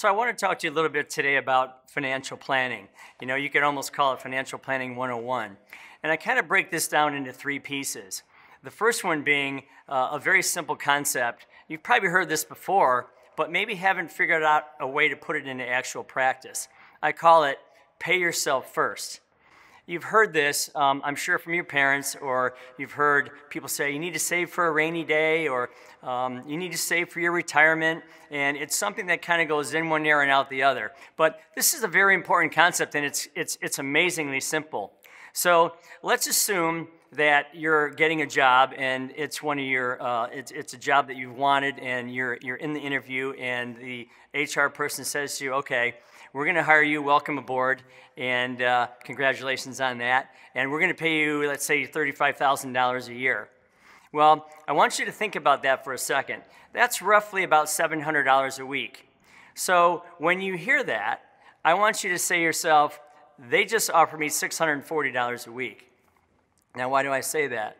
So I want to talk to you a little bit today about financial planning. You know, you could almost call it financial planning 101. And I kind of break this down into three pieces. The first one being uh, a very simple concept. You've probably heard this before, but maybe haven't figured out a way to put it into actual practice. I call it pay yourself first you've heard this, um, I'm sure, from your parents, or you've heard people say, you need to save for a rainy day, or um, you need to save for your retirement. And it's something that kind of goes in one ear and out the other. But this is a very important concept, and it's, it's, it's amazingly simple. So let's assume that you're getting a job and it's one of your uh, it's, it's a job that you've wanted and you're you're in the interview and the HR person says to you okay we're going to hire you. Welcome aboard. And uh, congratulations on that. And we're going to pay you, let's say, $35,000 a year. Well, I want you to think about that for a second. That's roughly about $700 a week. So when you hear that, I want you to say to yourself, they just offer me $640 a week. Now, why do I say that?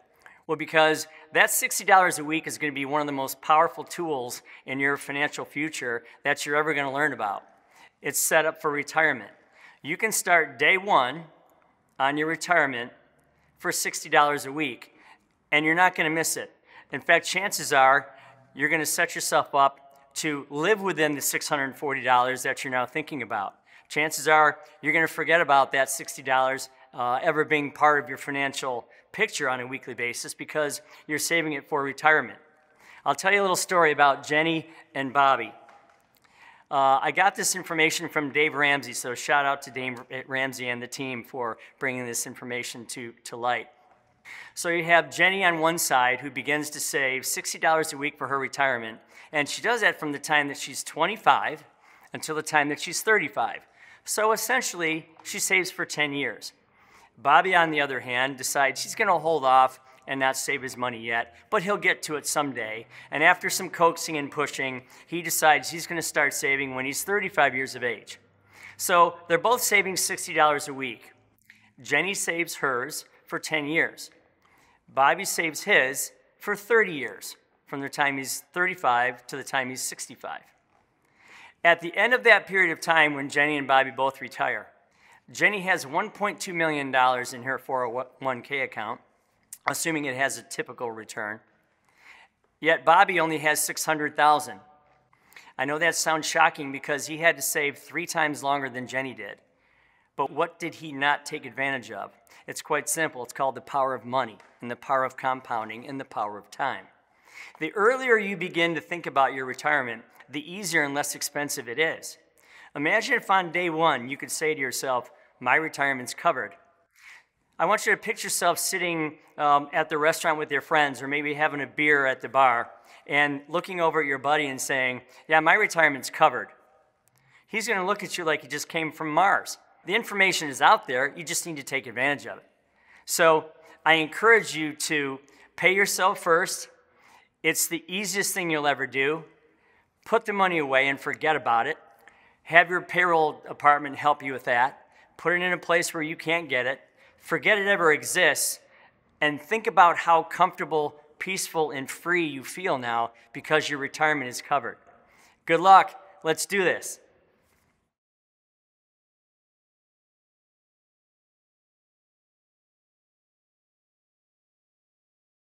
Well, because that $60 a week is going to be one of the most powerful tools in your financial future that you're ever going to learn about it's set up for retirement. You can start day one on your retirement for $60 a week, and you're not going to miss it. In fact, chances are you're going to set yourself up to live within the $640 that you're now thinking about. Chances are you're going to forget about that $60 uh, ever being part of your financial picture on a weekly basis because you're saving it for retirement. I'll tell you a little story about Jenny and Bobby. Uh, I got this information from Dave Ramsey, so shout out to Dave Ramsey and the team for bringing this information to, to light. So you have Jenny on one side who begins to save $60 a week for her retirement, and she does that from the time that she's 25 until the time that she's 35. So essentially, she saves for 10 years. Bobby, on the other hand, decides she's going to hold off and not save his money yet, but he'll get to it someday. And after some coaxing and pushing, he decides he's going to start saving when he's 35 years of age. So they're both saving $60 a week. Jenny saves hers for 10 years. Bobby saves his for 30 years, from the time he's 35 to the time he's 65. At the end of that period of time when Jenny and Bobby both retire, Jenny has $1.2 million in her 401k account, assuming it has a typical return. Yet Bobby only has 600,000. I know that sounds shocking because he had to save three times longer than Jenny did. But what did he not take advantage of? It's quite simple. It's called the power of money and the power of compounding and the power of time. The earlier you begin to think about your retirement, the easier and less expensive it is. Imagine if on day one you could say to yourself, My retirement's covered. I want you to picture yourself sitting um, at the restaurant with your friends or maybe having a beer at the bar and looking over at your buddy and saying, Yeah, my retirement's covered. He's going to look at you like you just came from Mars. The information is out there, you just need to take advantage of it. So I encourage you to pay yourself first. It's the easiest thing you'll ever do. Put the money away and forget about it. Have your payroll department help you with that. Put it in a place where you can't get it forget it ever exists, and think about how comfortable, peaceful, and free you feel now because your retirement is covered. Good luck. Let's do this.